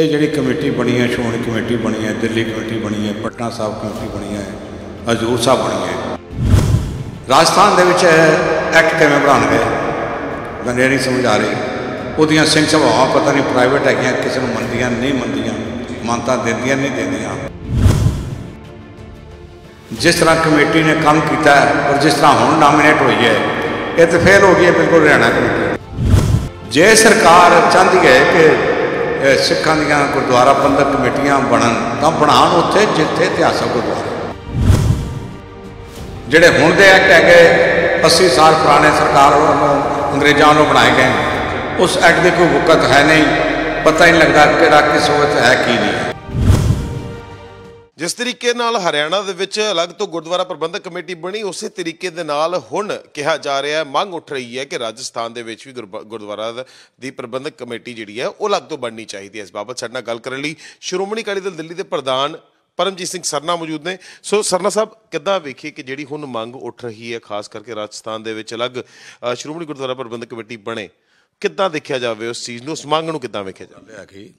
ਇਹ ਜਿਹੜੀ ਕਮੇਟੀ ਬਣੀ ਹੈ ਸ਼ੋਣ ਕਮੇਟੀ ਬਣੀ ਹੈ ਦਿੱਲੀ ਕਮੇਟੀ ਬਣੀ ਹੈ ਪਟਨਾ ਸਾਹਿਬ ਕਮੇਟੀ ਬਣੀ ਹੈ ਹਜ਼ੂਰ ਸਾਹਿਬ ਬਣੀ ਹੈ ਰਾਜਸਥਾਨ ਦੇ ਵਿੱਚ ਐਕਟ ਕਿਵੇਂ ਗਏ ਮੈਂ ਨਹੀਂ ਸਮਝ ਆ ਰਹੀ ਉਹਦੀਆਂ ਸਿੰਘ ਸਭਾਵਾਂ ਪਤਾ ਨਹੀਂ ਪ੍ਰਾਈਵੇਟ ਹੈਗੀਆਂ ਕਿਸੇ ਨੂੰ ਮੰਨਦੀਆਂ ਨਹੀਂ ਮੰਨਦੀਆਂ ਮੰਨਤਾ ਦਿੰਦੀਆਂ ਨਹੀਂ ਦਿੰਦੀਆਂ ਜਿਸ ਤਰ੍ਹਾਂ ਕਮੇਟੀ ਨੇ ਕੰਮ ਕੀਤਾ ਹੈ ਔਰ ਜਿਸ ਤਰ੍ਹਾਂ ਹੁਣ ਨਾਮਿਨੇਟ ਹੋਈ ਹੈ ਇਹ ਤਾਂ ਫੇਲ ਹੋ ਗਈ ਹੈ ਬਿਲਕੁਲ ਹਰਿਆਣਾ ਕਮੇਟੀ ਜੇ ਸਰਕਾਰ ਚਾਹਦੀ ਹੈ ਕਿ ਸਿੱਖਾਂ ਦੀਆਂ ਗੁਰਦੁਆਰਾ ਪੰਥਕ ਕਮੇਟੀਆਂ ਬਣਨ ਤਾਂ ਬਣਾਉਣ ਉੱਥੇ ਜਿੱਥੇ ਇਤਿਹਾਸਕ ਗੁਰਦੁਆਰਾ ਜਿਹੜੇ ਹੁਣ ਦੇ ਐਕਟ ਹੈਗੇ 80 ਸਾਲ ਪੁਰਾਣੇ ਸਰਕਾਰ ਵੱਲੋਂ ਅੰਗਰੇਜ਼ਾਂ ਵੱਲੋਂ ਬਣਾਏ ਗਏ ਉਸ ਐਕਟ ਦੇ ਕੋਈ ਵਕਤ ਹੈ ਨਹੀਂ ਪਤਾ ਹੀ ਨਹੀਂ ਲੱਗਦਾ ਕਿਹੜਾ ਕਿਸ ਵਕਤ ਹੈ ਕੀ ਨਹੀਂ ਜਿਸ ਤਰੀਕੇ ਨਾਲ ਹਰਿਆਣਾ ਦੇ ਵਿੱਚ ਅਲੱਗ ਤੋਂ ਗੁਰਦੁਆਰਾ ਪ੍ਰਬੰਧਕ ਕਮੇਟੀ ਬਣੀ ਉਸੇ ਤਰੀਕੇ ਦੇ ਨਾਲ ਹੁਣ ਕਿਹਾ ਜਾ ਰਿਹਾ ਹੈ ਮੰਗ ਉੱਠ ਰਹੀ ਹੈ ਕਿ ਰਾਜਸਥਾਨ ਦੇ ਵਿੱਚ ਵੀ ਗੁਰਦੁਆਰਾ ਦੀ ਪ੍ਰਬੰਧਕ ਕਮੇਟੀ ਜਿਹੜੀ ਹੈ ਉਹ ਅਲੱਗ ਤੋਂ ਬਣਨੀ ਚਾਹੀਦੀ ਹੈ ਇਸ ਬਾਬਤ ਸਾਡੇ ਨਾਲ ਗੱਲ ਕਰਨ ਲਈ ਸ਼੍ਰੋਮਣੀ ਕਾਲੀ ਦਲ ਦਿੱਲੀ ਦੇ ਪ੍ਰਧਾਨ ਪਰਮਜੀਤ ਸਿੰਘ ਸਰਨਾ ਮੌਜੂਦ ਨੇ ਸੋ ਸਰਨਾ ਸਾਹਿਬ ਕਿੱਦਾਂ ਵੇਖੀ ਕਿ ਜਿਹੜੀ ਹੁਣ ਮੰਗ ਉੱਠ ਰਹੀ ਹੈ ਖਾਸ ਕਰਕੇ ਰਾਜਸਥਾਨ ਦੇ ਵਿੱਚ ਅਲੱਗ ਸ਼੍ਰੋਮਣੀ ਗੁਰਦੁਆਰਾ ਪ੍ਰਬੰਧਕ ਕਮੇਟੀ ਬਣੇ ਕਿੱਦਾਂ ਦੇਖਿਆ ਜਾਵੇ ਉਸ ਚੀਜ਼ ਨੂੰ ਉਸ ਮੰਗ ਨੂੰ ਕਿੱਦਾਂ ਵੇਖਿਆ ਜਾਵੇ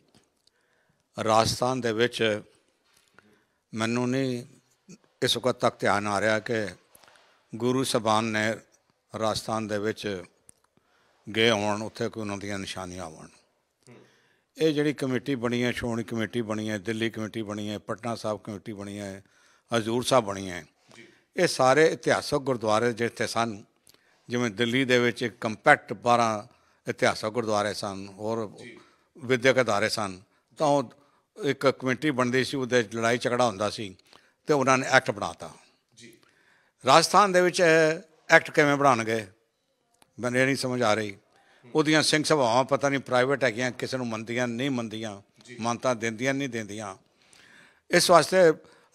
ਰਾਜਸਥਾਨ ਦੇ ਵਿੱਚ ਮੈਨੂੰ ਨਹੀਂ ਇਸ ਵਕਤ ਤੱਕ ਧਿਆਨ ਆ ਰਿਹਾ ਕਿ ਗੁਰੂ ਸਬਾਨ ਨੇ ਰਾਜਸਥਾਨ ਦੇ ਵਿੱਚ ਗਏ ਹੋਣ ਉੱਥੇ ਕੋਈ ਉਹਨਾਂ ਦੀਆਂ ਨਿਸ਼ਾਨੀਆਂ ਆਉਣ ਇਹ ਜਿਹੜੀ ਕਮੇਟੀ ਬਣੀ ਹੈ ਸ਼ੋਣੀ ਕਮੇਟੀ ਬਣੀ ਹੈ ਦਿੱਲੀ ਕਮੇਟੀ ਬਣੀ ਹੈ ਪਟਨਾ ਸਾਹਿਬ ਕਮੇਟੀ ਬਣੀ ਹੈ ਹਜ਼ੂਰ ਸਾਹਿਬ ਬਣੀ ਹੈ ਇਹ ਸਾਰੇ ਇਤਿਹਾਸਕ ਗੁਰਦੁਆਰੇ ਜਿੱਥੇ ਸਨ ਜਿਵੇਂ ਦਿੱਲੀ ਦੇ ਵਿੱਚ ਇੱਕ ਕੰਪੈਕਟ 12 ਇਤਿਹਾਸਕ ਗੁਰਦੁਆਰੇ ਸਨ ਹੋਰ ਵਿਦਿਅਕ ਅਦਾਰੇ ਸਨ ਤਾਂ ਉਹ ਇੱਕ ਕਮੇਟੀ ਬਣਦੀ ਸੀ ਉਹਦੇ ਲੜਾਈ ਝਗੜਾ ਹੁੰਦਾ ਸੀ ਤੇ ਉਹਨਾਂ ਨੇ ਐਕਟ ਬਣਾਤਾ ਜੀ ਰਾਜਸਥਾਨ ਦੇ ਵਿੱਚ ਐਕਟ ਕਿਵੇਂ ਬਣਾਉਣਗੇ ਮੈਨੂੰ ਨਹੀਂ ਸਮਝ ਆ ਰਹੀ ਉਹਦੀਆਂ ਸਿੰਘ ਸਭਾਵਾਂ ਪਤਾ ਨਹੀਂ ਪ੍ਰਾਈਵੇਟ ਹੈਗੀਆਂ ਕਿਸੇ ਨੂੰ ਮੰਨਦੀਆਂ ਨਹੀਂ ਮੰਨਦੀਆਂ ਮੰਨਤਾ ਦਿੰਦੀਆਂ ਨਹੀਂ ਦਿੰਦੀਆਂ ਇਸ ਵਾਸਤੇ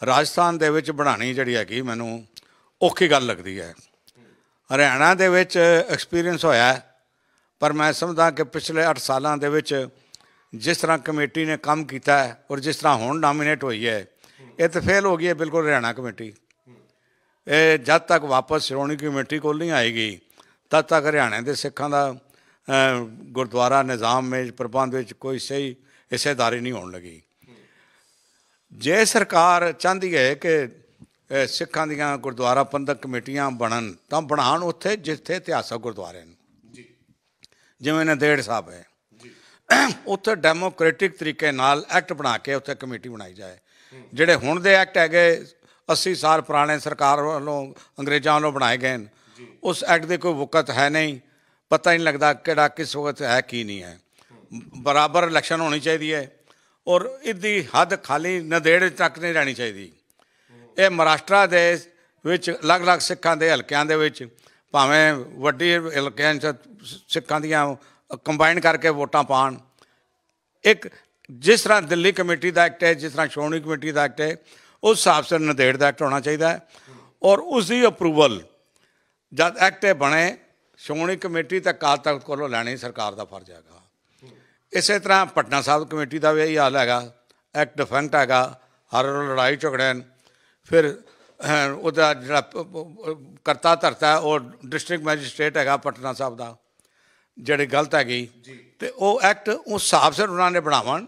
ਰਾਜਸਥਾਨ ਦੇ ਵਿੱਚ ਬਣਾਣੀ ਜਿਹੜੀ ਹੈਗੀ ਮੈਨੂੰ ਔਖੀ ਗੱਲ ਲੱਗਦੀ ਹੈ ਹਰਿਆਣਾ ਦੇ ਵਿੱਚ ਐਕਸਪੀਰੀਅੰਸ ਹੋਇਆ ਪਰ ਮੈਂ ਸਮਝਦਾ ਕਿ ਪਿਛਲੇ 8 ਸਾਲਾਂ ਦੇ ਵਿੱਚ ਜਿਸ ਤਰ੍ਹਾਂ ਕਮੇਟੀ ਨੇ ਕੰਮ ਕੀਤਾ ਹੈ ਔਰ ਜਿਸ ਤਰ੍ਹਾਂ ਹੁਣ ਨਾਮਿਨੇਟ ਹੋਈ ਹੈ ਇਹ ਤਾਂ ਫੇਲ ਹੋ ਗਈ ਹੈ ਬਿਲਕੁਲ ਹਰਿਆਣਾ ਕਮੇਟੀ ਇਹ ਜਦ ਤੱਕ ਵਾਪਸ ਸ਼ਰੋਣੀ ਕਮੇਟੀ ਕੋਲ ਨਹੀਂ ਆਏਗੀ ਤਦ ਤੱਕ ਹਰਿਆਣਾ ਦੇ ਸਿੱਖਾਂ ਦਾ ਗੁਰਦੁਆਰਾ ਨਿਜ਼ਾਮ ਵਿੱਚ ਪ੍ਰਬੰਧ ਵਿੱਚ ਕੋਈ ਸਹੀ ਹਿੱਸੇਦਾਰੀ ਨਹੀਂ ਹੋਣ ਲੱਗੀ ਜੇ ਸਰਕਾਰ ਚਾਹੁੰਦੀ ਹੈ ਕਿ ਸਿੱਖਾਂ ਦੀਆਂ ਗੁਰਦੁਆਰਾ ਪੰਧਕ ਕਮੇਟੀਆਂ ਬਣਨ ਤਾਂ ਬਣਾਉਣ ਉੱਥੇ ਜਿੱਥੇ ਇਤਿਹਾਸਕ ਗੁਰਦੁਆਰੇ ਨੇ ਜੀ ਜਿਵੇਂ ਡੇਢ ਸਾਹਿਬ ਹੈ ਉੱਥੇ ਡੈਮੋਕ੍ਰੈਟਿਕ ਤਰੀਕੇ ਨਾਲ ਐਕਟ ਬਣਾ ਕੇ ਉੱਥੇ ਕਮੇਟੀ ਬਣਾਈ ਜਾਏ ਜਿਹੜੇ ਹੁਣ ਦੇ ਐਕਟ ਹੈਗੇ 80 ਸਾਲ ਪੁਰਾਣੇ ਸਰਕਾਰ ਵੱਲੋਂ ਅੰਗਰੇਜ਼ਾਂ ਵੱਲੋਂ ਬਣਾਏ ਗਏ ਨੇ ਉਸ ਐਕਟ ਦੇ ਕੋਈ ਵਕਤ ਹੈ ਨਹੀਂ ਪਤਾ ਹੀ ਨਹੀਂ ਲੱਗਦਾ ਕਿਹੜਾ ਕਿਸ ਵਕਤ ਹੈ ਕੀ ਨਹੀਂ ਹੈ ਬਰਾਬਰ ਇਲੈਕਸ਼ਨ ਹੋਣੀ ਚਾਹੀਦੀ ਹੈ ਔਰ ਇਦੀ ਹੱਦ ਖਾਲੀ ਨਦੇੜ ਤੱਕ ਨਹੀਂ ਰਹਿਣੀ ਚਾਹੀਦੀ ਇਹ ਮਹਾਰਾਸ਼ਟਰ ਦੇ ਵਿੱਚ ਅਲੱਗ-ਅਲੱਗ ਸਿੱਖਾਂ ਦੇ ਹਲਕਿਆਂ ਦੇ ਵਿੱਚ ਭਾਵੇਂ ਵੱਡੀ ਹਲਕਿਆਂ 'ਚ ਸਿੱਖਾਂ ਦੀਆਂ ਕੰਬਾਈਨ ਕਰਕੇ ਵੋਟਾਂ ਪਾਣ ਇੱਕ ਜਿਸ ਤਰ੍ਹਾਂ ਦਿੱਲੀ ਕਮੇਟੀ ਦਾ ਐਕਟ ਹੈ ਜਿਸ ਤਰ੍ਹਾਂ ਸ਼੍ਰੋਮਣੀ ਕਮੇਟੀ ਦਾ ਐਕਟ ਹੈ ਉਸ ਹਿਸਾਬ ਸਿਰ ਨਦੇੜ ਦਾ ਐਕਟ ਹੋਣਾ ਚਾਹੀਦਾ ਹੈ ਔਰ ਉਸ ਦੀ ਅਪਰੂਵਲ ਜਦ ਐਕਟ ਬਣੇ ਸ਼੍ਰੋਮਣੀ ਕਮੇਟੀ ਤੱਕ ਕਾਲ ਤੱਕ ਕੋਲੋਂ ਲੈਣੀ ਸਰਕਾਰ ਦਾ ਫਰਜ਼ ਹੈਗਾ ਇਸੇ ਤਰ੍ਹਾਂ ਪਟਨਾ ਸਾਹਿਬ ਕਮੇਟੀ ਦਾ ਵੀ ਇਹ ਹਾਲ ਹੈਗਾ ਐਕਟ ਡਿਫੈਂਟ ਹੈਗਾ ਹਰ ਲੜਾਈ ਝਗੜੇ ਫਿਰ ਉਹਦਾ ਜਿਹੜਾ ਕਰਤਾ ਧਰਤਾ ਉਹ ਡਿਸਟ੍ਰਿਕਟ ਮੈਜਿਸਟ੍ਰੇਟ ਹੈਗਾ ਪਟਨਾ ਸਾਹਿਬ ਦਾ ਜਿਹੜੇ ਗਲਤ ਹੈਗੇ ਤੇ ਉਹ ਐਕਟ ਉਸ ਹਿਸਾਬ ਸਿਰ ਉਹਨਾਂ ਨੇ ਬਣਾਵਣ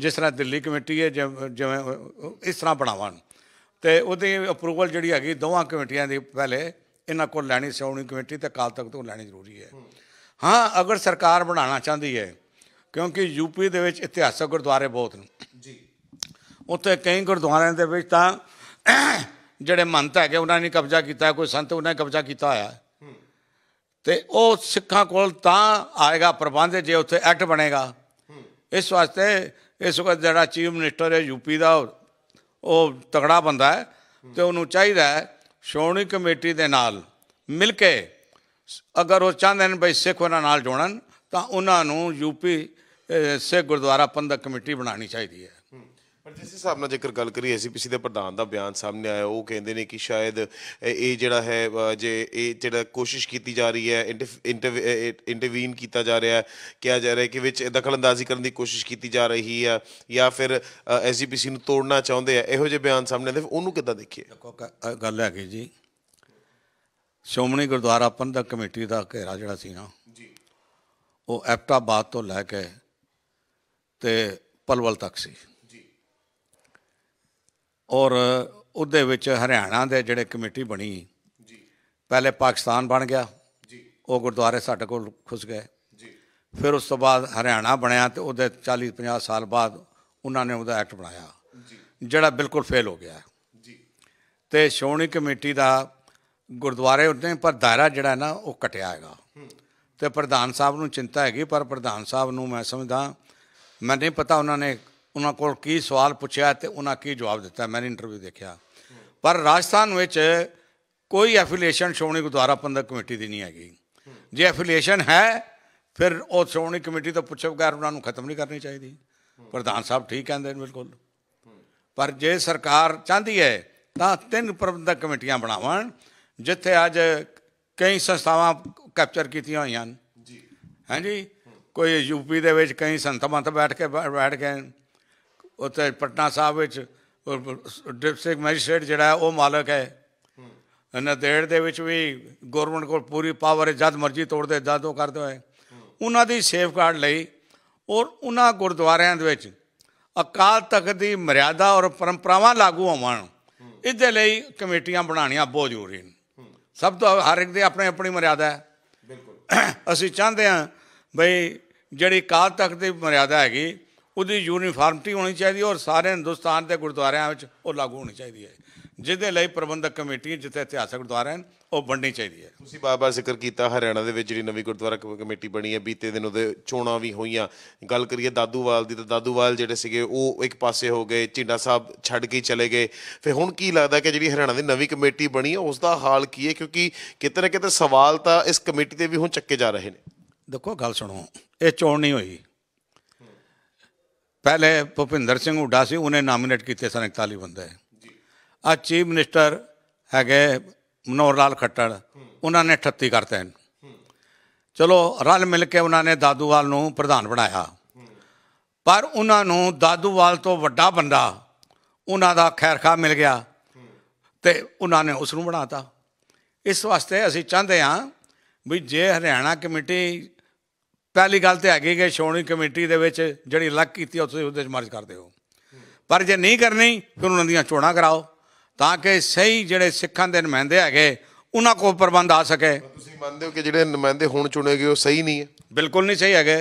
ਜਿਸ ਤਰ੍ਹਾਂ ਦਿੱਲੀ ਕਮੇਟੀ ਹੈ ਜਿਵੇਂ ਇਸ ਤਰ੍ਹਾਂ ਬਣਾਵਣ ਤੇ ਉਹਦੀ ਅਪਰੂਵਲ ਜਿਹੜੀ ਹੈਗੀ ਦੋਵਾਂ ਕਮੇਟੀਆਂ ਦੀ ਪਹਿਲੇ ਇਹਨਾਂ ਕੋਲ ਲੈਣੀ ਸੌਣੀ ਕਮੇਟੀ ਤੇ ਕਾਲ ਤੱਕ ਤੋਂ ਲੈਣੀ ਜ਼ਰੂਰੀ ਹੈ ਹਾਂ ਅਗਰ ਸਰਕਾਰ ਬਣਾਉਣਾ ਚਾਹੁੰਦੀ ਹੈ ਕਿਉਂਕਿ ਯੂਪੀ ਦੇ ਵਿੱਚ ਇਤਿਹਾਸਕ ਗੁਰਦੁਆਰੇ ਬਹੁਤ ਨੇ ਜੀ ਉੱਥੇ ਕਈ ਗੁਰਦੁਆਰਿਆਂ ਦੇ ਵਿੱਚ ਤਾਂ ਜਿਹੜੇ ਮੰਨਤ ਹੈਗੇ ਉਹਨਾਂ ਨੇ ਕਬਜ਼ਾ ਕੀਤਾ ਕੋਈ ਸੰਤ ਉਹਨਾਂ ਨੇ ਕਬਜ਼ਾ ਕੀਤਾ ਹੋਇਆ ਤੇ ਉਹ ਸਿੱਖਾਂ ਕੋਲ ਤਾਂ ਆਏਗਾ ਪ੍ਰਬੰਧ ਜੇ ਉੱਥੇ ਐਕਟ ਬਣੇਗਾ ਇਸ ਵਾਸਤੇ ਇਸ ਵਕਤ ਜਿਹੜਾ ਚੀਫ ਮਿਨਿਸਟਰ ਹੈ ਯੂਪੀ ਦਾ ਉਹ ਤਗੜਾ ਬੰਦਾ ਹੈ ਤੇ ਉਹਨੂੰ ਚਾਹੀਦਾ ਹੈ ਸ਼੍ਰੋਮਣੀ ਕਮੇਟੀ ਦੇ ਨਾਲ ਮਿਲ ਕੇ ਅਗਰ ਉਹ ਚਾਹੁੰਦੇ ਨੇ ਬਈ ਸਿੱਖ ਉਹਨਾਂ ਨਾਲ ਜੋੜਨ ਤਾਂ ਉਹਨਾਂ ਨੂੰ ਯੂਪੀ ਸਿੱਖ ਗੁਰਦੁਆਰਾ ਪੰਧਕ ਕਮੇਟੀ ਬਣਾਉਣੀ ਚਾਹੀਦੀ ਹੈ ਪਰ ਜਿਸ ਹਿਸਾਬ ਨਾਲ ਜੇਕਰ ਗੱਲ ਕਰੀਏ ਐਸਪੀਸੀ ਦੇ ਪ੍ਰਧਾਨ ਦਾ ਬਿਆਨ ਸਾਹਮਣੇ ਆਇਆ ਉਹ ਕਹਿੰਦੇ ਨੇ ਕਿ ਸ਼ਾਇਦ ਇਹ ਜਿਹੜਾ ਹੈ ਜੇ ਇਹ ਜਿਹੜਾ ਕੋਸ਼ਿਸ਼ ਕੀਤੀ ਜਾ ਰਹੀ ਹੈ ਇੰਟਰਵੀਨ ਕੀਤਾ ਜਾ ਰਿਹਾ ਹੈ ਕਿਹਾ ਜਾ ਰਿਹਾ ਹੈ ਕਿ ਵਿੱਚ ਦਖਲਅੰਦਾਜ਼ੀ ਕਰਨ ਦੀ ਕੋਸ਼ਿਸ਼ ਕੀਤੀ ਜਾ ਰਹੀ ਹੈ ਜਾਂ ਫਿਰ ਐਸਜੀਪੀਸੀ ਨੂੰ ਤੋੜਨਾ ਚਾਹੁੰਦੇ ਆ ਇਹੋ ਜਿਹੇ ਬਿਆਨ ਸਾਹਮਣੇ ਆਉਂਦੇ ਉਹਨੂੰ ਕਿੱਦਾਂ ਦੇਖੀਏ ਗੱਲ ਹੈ ਕਿ ਜੀ ਸ਼ੋਮਣੀ ਗੁਰਦੁਆਰਾ ਪੰਥਕ ਕਮੇਟੀ ਦਾ ਘੇਰਾ ਜਿਹੜਾ ਸੀ ਨਾ ਜੀ ਉਹ ਐਪਟਾਬਾਦ ਤੋਂ ਲੈ ਕੇ ਤੇ ਪਲਵਲ ਤੱਕ ਸੀ ਔਰ ਉਹਦੇ ਵਿੱਚ ਹਰਿਆਣਾ ਦੇ ਜਿਹੜੇ ਕਮੇਟੀ ਬਣੀ ਜੀ ਪਹਿਲੇ ਪਾਕਿਸਤਾਨ ਬਣ ਗਿਆ ਜੀ ਉਹ ਗੁਰਦੁਆਰੇ ਸਾਡੇ ਕੋਲ ਖੁੱਸ ਗਏ ਜੀ ਫਿਰ ਉਸ ਤੋਂ ਬਾਅਦ ਹਰਿਆਣਾ ਬਣਿਆ ਤੇ ਉਹਦੇ 40 50 ਸਾਲ ਬਾਅਦ ਉਹਨਾਂ ਨੇ ਉਹਦਾ ਐਕਟ ਬਣਾਇਆ ਜੀ ਜਿਹੜਾ ਬਿਲਕੁਲ ਫੇਲ ਹੋ ਗਿਆ ਜੀ ਤੇ ਸ਼ੋਣੀ ਕਮੇਟੀ ਦਾ ਗੁਰਦੁਆਰੇ ਉੱਤੇ ਪਰ ਦਾਇਰਾ ਜਿਹੜਾ ਨਾ ਉਹ ਕਟਿਆ ਹੈਗਾ ਤੇ ਪ੍ਰਧਾਨ ਸਾਹਿਬ ਨੂੰ ਚਿੰਤਾ ਹੈਗੀ ਪਰ ਪ੍ਰਧਾਨ ਸਾਹਿਬ ਨੂੰ ਮੈਂ ਸਮਝਦਾ ਮੈਨੂੰ ਪਤਾ ਉਹਨਾਂ ਨੇ ਉਹਨਾਂ ਕੋਲ ਕੀ ਸਵਾਲ ਪੁੱਛਿਆ ਤੇ ਉਹਨਾਂ ਕੀ ਜਵਾਬ ਦਿੱਤਾ ਮੈਂ ਇੰਟਰਵਿਊ ਦੇਖਿਆ ਪਰ ਰਾਜਸਥਾਨ ਵਿੱਚ ਕੋਈ ਐਫੀਲੀਏਸ਼ਨ ਸ਼੍ਰੋਮਣੀ ਗੁਰਦੁਆਰਾ ਪੰਦਰ ਕਮੇਟੀ ਦੀ ਨਹੀਂ ਹੈਗੀ ਜੇ ਐਫੀਲੀਏਸ਼ਨ ਹੈ ਫਿਰ ਉਹ ਸ਼੍ਰੋਮਣੀ ਕਮੇਟੀ ਤੋਂ ਪੁੱਛੇ ਬਗੈਰ ਉਹਨਾਂ ਨੂੰ ਖਤਮ ਨਹੀਂ ਕਰਨੀ ਚਾਹੀਦੀ ਪ੍ਰਧਾਨ ਸਾਹਿਬ ਠੀਕ ਕਹਿੰਦੇ ਨੇ ਬਿਲਕੁਲ ਪਰ ਜੇ ਸਰਕਾਰ ਚਾਹਦੀ ਹੈ ਤਾਂ ਤਿੰਨ ਪ੍ਰਬੰਧਕ ਕਮੇਟੀਆਂ ਬਣਾਵਣ ਜਿੱਥੇ ਅੱਜ ਕਈ ਸੰਸਥਾਵਾਂ ਕੈਪਚਰ ਕੀਤੀਆਂ ਹੋਈਆਂ ਹਨ ਜੀ ਹਾਂਜੀ ਕੋਈ ਯੂਪੀ ਦੇ ਵਿੱਚ ਕਈ ਸੰਤਮਤ ਬੈਠ ਕੇ ਬੈਠ ਗਏ ਉੱਥੇ ਪਟਨਾ ਸਾਹਿਬ ਵਿੱਚ ਡਿਸਟ੍ਰਿਕਟ ਮੈਜਿਸਟ੍ਰੇਟ ਜਿਹੜਾ ਉਹ ਮਾਲਕ ਹੈ ਦੇੜ ਦੇ ਵਿੱਚ ਵੀ ਗਵਰਨਮੈਂਟ ਕੋਲ ਪੂਰੀ ਪਾਵਰ ਹੈ ਜਦ ਮਰਜ਼ੀ ਤੋੜਦੇ ਜਦੋਂ ਕਰਦੇ ਹੋਏ ਉਹਨਾਂ ਦੀ ਸੇਫਗਾਰਡ ਲਈ ਔਰ ਉਹਨਾਂ ਗੁਰਦੁਆਰਿਆਂ ਦੇ ਵਿੱਚ ਅਕਾਲ ਤਖਤ ਦੀ ਮਰਿਆਦਾ ਔਰ ਪਰੰਪਰਾਵਾਂ ਲਾਗੂ ਹੋਵਣ ਇਹਦੇ ਲਈ ਕਮੇਟੀਆਂ ਬਣਾਉਣੀਆਂ ਬਹੁਤ ਜ਼ਰੂਰੀ ਨੇ ਸਭ ਤੋਂ ਹਰ ਇੱਕ ਦੇ ਆਪਣੇ ਆਪਣੀ ਮਰਿਆਦਾ ਹੈ ਬਿਲਕੁਲ ਅਸੀਂ ਚਾਹੁੰਦੇ ਹਾਂ ਬਈ ਜਿਹੜੀ ਕਾਲ ਤਖਤ ਦੀ ਮਰਿਆਦਾ ਹੈਗੀ ਉਹਦੀ ਯੂਨੀਫਾਰਮਿਟੀ ਹੋਣੀ ਚਾਹੀਦੀ ਔਰ ਸਾਰੇ ਹਿੰਦੁਸਤਾਨ ਦੇ ਗੁਰਦੁਆਰਿਆਂ ਵਿੱਚ ਉਹ ਲਾਗੂ ਹੋਣੀ ਚਾਹੀਦੀ ਹੈ ਜਿਹਦੇ ਲਈ ਪ੍ਰਬੰਧਕ ਕਮੇਟੀ ਜਿੱਥੇ ਇਤਿਹਾਸਕ ਗੁਰਦੁਆਰੇ ਹਨ ਉਹ ਬਣਨੀ ਚਾਹੀਦੀ ਹੈ ਤੁਸੀਂ ਬਾਰ-ਬਾਰ ਜ਼ਿਕਰ ਕੀਤਾ ਹਰਿਆਣਾ ਦੇ ਵਿੱਚ ਜਿਹੜੀ ਨਵੀਂ ਗੁਰਦੁਆਰਾ ਕਮੇਟੀ ਬਣੀ ਹੈ ਬੀਤੇ ਦਿਨ ਉਹਦੇ ਚੋਣਾਂ ਵੀ ਹੋਈਆਂ ਗੱਲ ਕਰੀਏ ਦਾਦੂਵਾਲ ਦੀ ਤਾਂ ਦਾਦੂਵਾਲ ਜਿਹੜੇ ਸੀਗੇ ਉਹ ਇੱਕ ਪਾਸੇ ਹੋ ਗਏ ਝਿੰਡਾ ਸਾਹਿਬ ਛੱਡ ਕੇ ਚਲੇ ਗਏ ਫਿਰ ਹੁਣ ਕੀ ਲੱਗਦਾ ਕਿ ਜਿਹੜੀ ਹਰਿਆਣਾ ਦੀ ਨਵੀਂ ਕਮੇਟੀ ਬਣੀ ਹੈ ਉਸ ਦਾ ਹਾਲ ਕੀ ਹੈ ਕਿਉਂਕਿ ਕਿਤੇ ਨਾ ਕਿਤੇ ਸਵਾਲ ਤਾਂ ਇਸ ਕਮੇਟੀ ਤੇ ਵੀ ਹੁਣ ਚੱਕੇ ਜਾ ਰਹੇ ਨੇ ਦੇਖੋ ਗੱਲ ਸੁਣੋ ਇਹ ਚੋਣ ਨਹੀਂ ਹੋਈ ਪਹਿਲੇ ਭੁਪਿੰਦਰ ਸਿੰਘ ਹੁੱਡਾ ਸੀ ਉਹਨੇ ਨਾਮਿਨੇਟ ਕੀਤੇ ਸਨ 41 ਬੰਦੇ ਜੀ ਆ ਚੀਫ ਮਿਨਿਸਟਰ ਹੈਗੇ ਮਨੋਹਰ ਲਾਲ ਖੱਟੜ ਉਹਨਾਂ ਨੇ 38 ਕਰਤੇ ਹਨ ਚਲੋ ਰਲ ਮਿਲ ਕੇ ਉਹਨਾਂ ਨੇ ਦਾਦੂਵਾਲ ਨੂੰ ਪ੍ਰਧਾਨ ਬਣਾਇਆ ਪਰ ਉਹਨਾਂ ਨੂੰ ਦਾਦੂਵਾਲ ਤੋਂ ਵੱਡਾ ਬੰਦਾ ਉਹਨਾਂ ਦਾ ਖੈਰਖਾ ਮਿਲ ਗਿਆ ਤੇ ਉਹਨਾਂ ਨੇ ਉਸ ਨੂੰ ਬਣਾਤਾ ਇਸ ਵਾਸਤੇ ਅਸੀਂ ਚਾਹੁੰਦੇ ਹਾਂ ਵੀ ਜੇ ਹਰਿਆਣਾ ਕਮੇਟੀ ਪਹਿਲੀ ਗੱਲ ਤੇ ਹੈਗੀ ਕਿ ਸ਼ੋਣੀ ਕਮੇਟੀ ਦੇ ਵਿੱਚ ਜਿਹੜੀ ਲੱਕ ਕੀਤੀ ਉੱਥੇ ਉਹਦੇ ਵਿੱਚ ਮਰਜ ਕਰਦੇ ਹੋ ਪਰ ਜੇ ਨਹੀਂ ਕਰਨੀ ਫਿਰ ਉਹਨਾਂ ਦੀਆਂ ਚੋਣਾਂ ਕਰਾਓ ਤਾਂ ਕਿ ਸਹੀ ਜਿਹੜੇ ਸਿੱਖਾਂ ਦੇ ਨੁਮਾਇੰਦੇ ਹੈਗੇ ਉਹਨਾਂ ਕੋਲ ਪ੍ਰਬੰਧ ਆ ਸਕੇ ਤੁਸੀਂ ਮੰਨਦੇ ਹੋ ਕਿ ਜਿਹੜੇ ਨੁਮਾਇੰਦੇ ਹੁਣ ਚੁਣੇ ਗਏ ਉਹ ਸਹੀ ਨਹੀਂ ਹੈ ਬਿਲਕੁਲ ਨਹੀਂ ਸਹੀ ਹੈਗੇ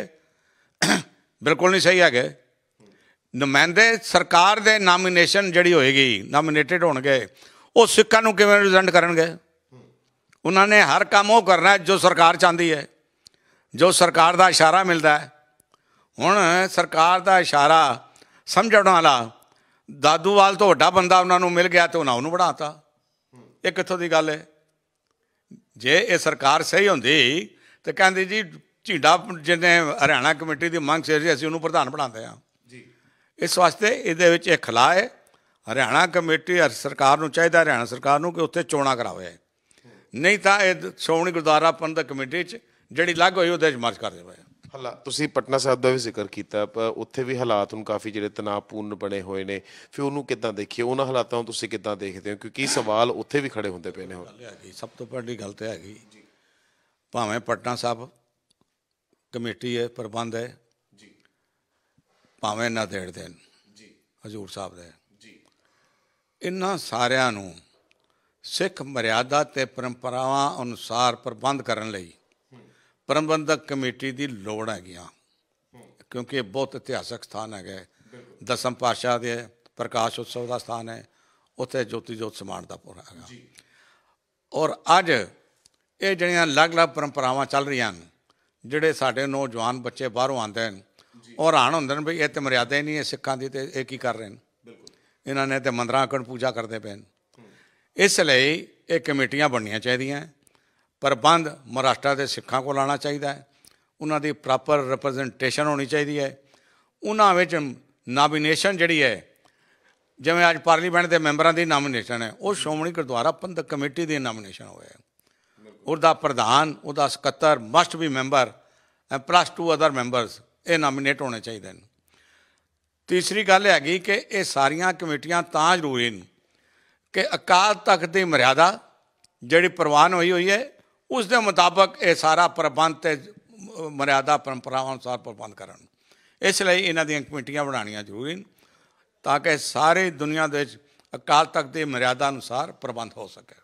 ਬਿਲਕੁਲ ਨਹੀਂ ਸਹੀ ਹੈਗੇ ਨੁਮਾਇੰਦੇ ਸਰਕਾਰ ਦੇ ਨਾਮੀਨੇਸ਼ਨ ਜਿਹੜੀ ਹੋਏਗੀ ਨਾਮੀਨੇਟਡ ਹੋਣਗੇ ਉਹ ਸਿੱਖਾਂ ਨੂੰ ਕਿਵੇਂ ਰਿਜ਼ੈਂਟ ਕਰਨਗੇ ਉਹਨਾਂ ਨੇ ਹਰ ਕੰਮ ਉਹ ਕਰਨਾ ਜੋ ਸਰਕਾਰ ਚਾਹੁੰਦੀ ਹੈ ਜੋ ਸਰਕਾਰ ਦਾ ਇਸ਼ਾਰਾ ਮਿਲਦਾ ਹੈ ਹੁਣ ਸਰਕਾਰ ਦਾ ਇਸ਼ਾਰਾ ਸਮਝਣ ਵਾਲਾ ਦਾਦੂਵਾਲ ਤੋਂ ਵੱਡਾ ਬੰਦਾ ਉਹਨਾਂ ਨੂੰ ਮਿਲ ਗਿਆ ਤੇ ਉਹਨਾਂ ਨੂੰ ਬਣਾਤਾ ਇਹ ਕਿੱਥੋਂ ਦੀ ਗੱਲ ਹੈ ਜੇ ਇਹ ਸਰਕਾਰ ਸਹੀ ਹੁੰਦੀ ਤੇ ਕਹਿੰਦੀ ਜੀ ਝੀਂਡਾ ਜਿਹਨੇ ਹਰਿਆਣਾ ਕਮੇਟੀ ਦੀ ਮੰਗ ਸੀ ਅਸੀਂ ਉਹਨੂੰ ਪ੍ਰਧਾਨ ਬਣਾਉਂਦੇ ਆ ਜੀ ਇਸ ਵਾਸਤੇ ਇਹਦੇ ਵਿੱਚ ਇਹ ਖਲਾ ਹੈ ਹਰਿਆਣਾ ਕਮੇਟੀ ਹਰ ਸਰਕਾਰ ਨੂੰ ਚਾਹੀਦਾ ਹਰਿਆਣਾ ਸਰਕਾਰ ਨੂੰ ਕਿ ਉੱਥੇ ਚੋਣਾਂ ਕਰਾਵੇ ਨਹੀਂ ਤਾਂ ਇਹ ਸ਼੍ਰੋਮਣੀ ਗੁਰਦੁਆਰਾ ਪੰਥਕ ਕਮੇਟੀ 'ਚ ਜਿਹੜੀ ਲੱਗ ਹੋਈ ਉਹਦੇ 'ਚ ਮਾਰਚ ਕਰਦੇ ਪਏ ਹਲਾ ਤੁਸੀਂ ਪਟਨਾ ਸਾਹਿਬ ਦਾ ਵੀ ਜ਼ਿਕਰ ਕੀਤਾ ਪਰ ਉੱਥੇ ਵੀ ਹਾਲਾਤ ਹੁਣ ਕਾਫੀ ਜਿਹੜੇ ਤਣਾਅਪੂਰਨ ਬਣੇ ਹੋਏ ਨੇ ਫਿਰ ਉਹਨੂੰ ਕਿੱਦਾਂ ਦੇਖੀਏ ਉਹਨਾਂ ਹਾਲਾਤਾਂ ਨੂੰ ਤੁਸੀਂ ਕਿੱਦਾਂ ਦੇਖਦੇ ਹੋ ਕਿਉਂਕਿ ਸਵਾਲ ਉੱਥੇ ਵੀ ਖੜੇ ਹੁੰਦੇ ਪਏ ਨੇ ਹੁਣ ਸਭ ਤੋਂ ਵੱਡੀ ਗੱਲ ਤੇ ਹੈਗੀ ਭਾਵੇਂ ਪਟਨਾ ਸਾਹਿਬ ਕਮੇਟੀ ਹੈ ਪ੍ਰਬੰਧ ਹੈ ਜੀ ਭਾਵੇਂ ਨਾ ਦੇੜ ਦੇਣ ਜੀ ਹਜੂਰ ਸਾਹਿਬ ਦੇ ਜੀ ਇਹਨਾਂ ਸਾਰਿਆਂ ਨੂੰ ਸਿੱਖ ਮਰਿਆਦਾ ਤੇ ਪਰੰਪਰਾਵਾਂ ਅਨੁਸਾਰ ਪ੍ਰਬੰਧ ਕਰਨ ਲਈ ਪ੍ਰਬੰਧਕ ਕਮੇਟੀ ਦੀ ਲੋੜ ਹੈ ਗਿਆ ਕਿਉਂਕਿ ਇਹ ਬਹੁਤ ਇਤਿਹਾਸਕ ਸਥਾਨ ਹੈਗਾ ਦਸਮ ਪਾਸ਼ਾ ਦੇ ਪ੍ਰਕਾਸ਼ ਉਤਸਵ ਦਾ ਸਥਾਨ ਹੈ ਉੱਥੇ ਜੋਤੀ ਜੋਤ ਸਮਾਨ ਦਾ ਪੁਰ ਹੈਗਾ ਔਰ ਅੱਜ ਇਹ ਜਿਹੜੀਆਂ ਅਲੱਗ-ਅਲੱਗ ਪਰੰਪਰਾਵਾਂ ਚੱਲ ਰਹੀਆਂ ਹਨ ਜਿਹੜੇ ਸਾਡੇ ਨੌਜਵਾਨ ਬੱਚੇ ਬਾਹਰੋਂ ਆਉਂਦੇ ਹਨ ਔਰ ਆਣ ਹੁੰਦੇ ਨੇ ਵੀ ਇਹ ਤੇ ਮਰਿਆਦਾ ਹੀ ਨਹੀਂ ਹੈ ਸਿੱਖਾਂ ਦੀ ਤੇ ਇਹ ਕੀ ਕਰ ਰਹੇ ਨੇ ਇਹਨਾਂ ਨੇ ਤੇ ਮੰਦਰਾਂ ਆਕਣ ਪੂਜਾ ਕਰਦੇ ਪਏ ਨੇ ਇਸ ਲਈ ਇਹ ਕਮੇਟੀਆਂ ਬਣਨੀਆਂ ਚਾਹੀਦੀਆਂ ਪ੍ਰਬੰਧ ਮਹਾਰਾਸ਼ਟਰ ਦੇ ਸਿੱਖਾਂ ਕੋਲ ਆਣਾ ਚਾਹੀਦਾ ਹੈ ਉਹਨਾਂ ਦੀ ਪ੍ਰੋਪਰ ਰਿਪਰੈਜ਼ੈਂਟੇਸ਼ਨ ਹੋਣੀ ਚਾਹੀਦੀ ਹੈ ਉਹਨਾਂ ਵਿੱਚ ਨਾਮੀਨੇਸ਼ਨ ਜਿਹੜੀ ਹੈ ਜਿਵੇਂ ਅੱਜ ਪਾਰਲੀਮੈਂਟ ਦੇ ਮੈਂਬਰਾਂ ਦੀ ਨਾਮੀਨੇਸ਼ਨ ਹੈ ਉਹ ਸ਼੍ਰੋਮਣੀ ਗੁਰਦੁਆਰਾ ਪੰਥਕ ਕਮੇਟੀ ਦੀ ਨਾਮੀਨੇਸ਼ਨ ਹੋਇਆ ਹੈ ਉਹਦਾ ਪ੍ਰਧਾਨ ਉਹਦਾ ਸਕੱਤਰ must be member and plus 2 other members ਇਹ ਨਾਮੀਨੇਟ ਹੋਣੇ ਚਾਹੀਦੇ ਨੇ ਤੀਸਰੀ ਗੱਲ ਹੈਗੀ ਕਿ ਇਹ ਸਾਰੀਆਂ ਕਮੇਟੀਆਂ ਤਾਂ ਜ਼ਰੂਰੀ ਨੇ ਕਿ ਅਕਾਲ ਤਖਤ ਦੀ ਮਰਿਆਦਾ ਜਿਹੜੀ ਪ੍ਰਵਾਨ ਹੋਈ ਹੋਈ ਹੈ ਉਸ ਦੇ ਮੁਤਾਬਕ ਇਹ ਸਾਰਾ ਪ੍ਰਬੰਧ ਤੇ ਮਰਿਆਦਾ ਪਰੰਪਰਾਵਾਂ ਅਨੁਸਾਰ ਪ੍ਰਬੰਧ ਕਰਨ ਇਸ ਲਈ ਇਹਨਾਂ ਦੀਆਂ ਕਮੇਟੀਆਂ ਬਣਾਉਣੀਆਂ ਜ਼ਰੂਰੀ ਨੇ ਤਾਂ ਕਿ ਸਾਰੇ ਦੁਨੀਆ ਦੇ ਵਿੱਚ ਅਕਾਲ ਤਖਤ ਦੇ ਮਰਿਆਦਾ ਅਨੁਸਾਰ ਪ੍ਰਬੰਧ ਹੋ ਸਕੇ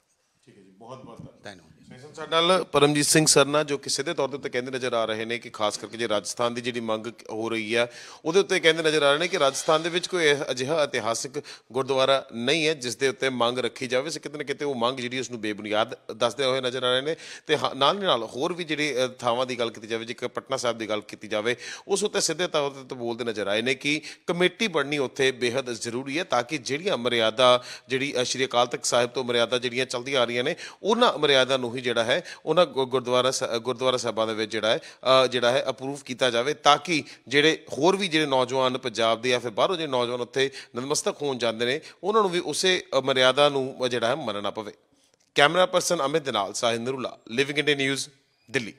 ਠੀਕ ਹੈ ਜੀ ਬਹੁਤ ਬਹੁਤ ਧੰਨਵਾਦ ਸਾਡੇ ਨਾਲ ਪਰਮਜੀਤ ਸਿੰਘ ਸਰਨਾ ਜੋ ਕਿਸੇ ਦੇ ਤੌਰ ਤੇ ਕਹਿੰਦੇ ਨਜ਼ਰ ਆ ਰਹੇ ਨੇ ਕਿ ਖਾਸ ਕਰਕੇ ਜੇ ਰਾਜਸਥਾਨ ਦੀ ਜਿਹੜੀ ਮੰਗ ਹੋ ਰਹੀ ਆ ਉਹਦੇ ਉੱਤੇ ਕਹਿੰਦੇ ਨਜ਼ਰ ਆ ਰਹੇ ਨੇ ਕਿ ਰਾਜਸਥਾਨ ਦੇ ਵਿੱਚ ਕੋਈ ਅਜਿਹਾ ਇਤਿਹਾਸਿਕ ਗੁਰਦੁਆਰਾ ਨਹੀਂ ਹੈ ਜਿਸ ਦੇ ਉੱਤੇ ਮੰਗ ਰੱਖੀ ਜਾਵੇ ਸੇ ਕਿਤੇ ਨਾ ਕਿਤੇ ਉਹ ਮੰਗ ਜਿਹੜੀ ਉਸ ਨੂੰ ਬੇਬੁਨਿਆਦ ਦੱਸਦੇ ਹੋਏ ਨਜ਼ਰ ਆ ਰਹੇ ਨੇ ਤੇ ਨਾਲ ਨਾਲ ਹੋਰ ਵੀ ਜਿਹੜੇ ਥਾਵਾਂ ਦੀ ਗੱਲ ਕੀਤੀ ਜਾਵੇ ਜੇ ਪਟਨਾ ਸਾਹਿਬ ਦੀ ਗੱਲ ਕੀਤੀ ਜਾਵੇ ਉਸ ਉੱਤੇ ਸਿੱਧੇ ਤੌਰ ਤੇ ਬੋਲਦੇ ਨਜ਼ਰ ਆਏ ਨੇ ਕਿ ਕਮੇਟੀ ਬਣਨੀ ਉੱਥੇ ਬੇहद ਜ਼ਰੂਰੀ ਹੈ ਤਾਂ ਕਿ ਜਿਹੜੀਆਂ ਮਰਿਆਦਾ ਜਿਹੜੀ ਸ਼੍ਰੀ ਅਕਾਲ ਤਖਤ ਸਾਹਿਬ ਤੋਂ ਮਰਿਆਦਾ ਜਿਹੜੀਆਂ ਚਲਦੀ ਆ ਰਹੀਆਂ ਨੇ ਉਹਨਾਂ ਮਰਿਆਦਾ ਨੂੰ ਹੀ ਜਿਹੜਾ ਹੈ ਉਹਨਾਂ ਗੁਰਦੁਆਰਾ ਗੁਰਦੁਆਰਾ ਸਾਹਿਬਾਂ ਦੇ ਵਿੱਚ ਜਿਹੜਾ ਹੈ ਜਿਹੜਾ ਹੈ ਅਪਰੂਵ ਕੀਤਾ ਜਾਵੇ ਤਾਂ ਕਿ ਜਿਹੜੇ ਹੋਰ ਵੀ ਜਿਹੜੇ ਨੌਜਵਾਨ ਪੰਜਾਬ ਦੇ ਆ ਫਿਰ ਬਾਹਰੋਂ ਜਿਹੜੇ ਨੌਜਵਾਨ ਉੱਥੇ ਨਮਸਤਕ ਹੋਣ ਜਾਂਦੇ ਨੇ ਉਹਨਾਂ ਨੂੰ ਵੀ ਉਸੇ ਮਰਿਆਦਾ ਨੂੰ ਜਿਹੜਾ ਹੈ ਮੰਨਣਾ ਪਵੇ ਕੈਮਰਾ ਪਰਸਨ ਅਮਿਤ ਦਿਨਾਲ ਨਾਲ ਲਿਵਿੰਗ ਇੰਡੀਆ ਨਿਊਜ਼ ਦਿੱਲੀ